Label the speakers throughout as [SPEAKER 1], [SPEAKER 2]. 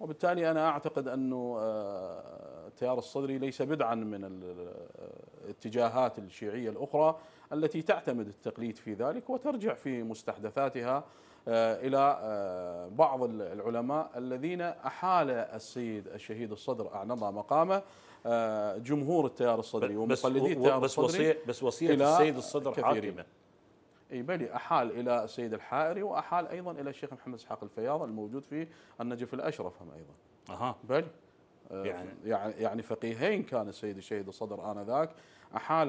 [SPEAKER 1] وبالتالي انا اعتقد انه آه، التيار الصدري ليس بدعا من الاتجاهات آه، الشيعيه الاخرى التي تعتمد التقليد في ذلك وترجع في مستحدثاتها آه، الى بعض العلماء الذين احال السيد الشهيد الصدر اعلم مقامه جمهور التيار الصدري ومقلدي التيار الصدري بس وصيه بس وصيه السيد الصدر حاكمه اي بلي احال الى السيد الحائري واحال ايضا الى الشيخ محمد اسحاق الفياض الموجود في النجف الاشرف هم ايضا اها بل يعني, يعني يعني فقيهين كان السيد الشهيد الصدر آنذاك أحال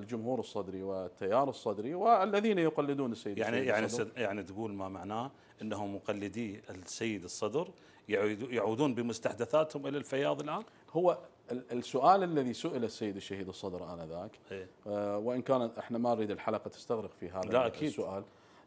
[SPEAKER 1] الجمهور الصدري والتيار الصدري والذين يقلدون السيد يعني الشهيد يعني الصدر يعني تقول ما معناه أنهم مقلدي السيد الصدر يعودون بمستحدثاتهم إلى الفياض الآن هو السؤال الذي سئل السيد الشهيد الصدر آنذاك إيه. آه، وإن كان احنا ما نريد الحلقة تستغرق في هذا لا أكيد. السؤال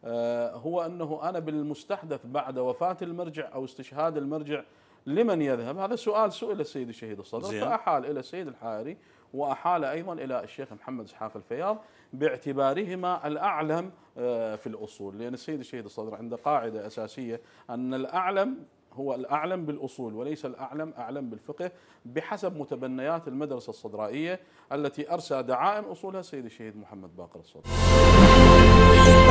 [SPEAKER 1] آه، هو أنه أنا بالمستحدث بعد وفاة المرجع أو استشهاد المرجع لمن يذهب هذا سؤال سئل السيد الشهيد الصدر زين. فأحال إلى السيد الحائري وأحال أيضا إلى الشيخ محمد إسحاق الفياض باعتبارهما الأعلم آه، في الأصول لأن السيد الشهيد الصدر عنده قاعدة أساسية أن الأعلم هو الأعلم بالأصول وليس الأعلم أعلم بالفقه بحسب متبنيات المدرسة الصدرائية التي أرسى دعائم أصولها السيد الشهيد محمد باقر الصدر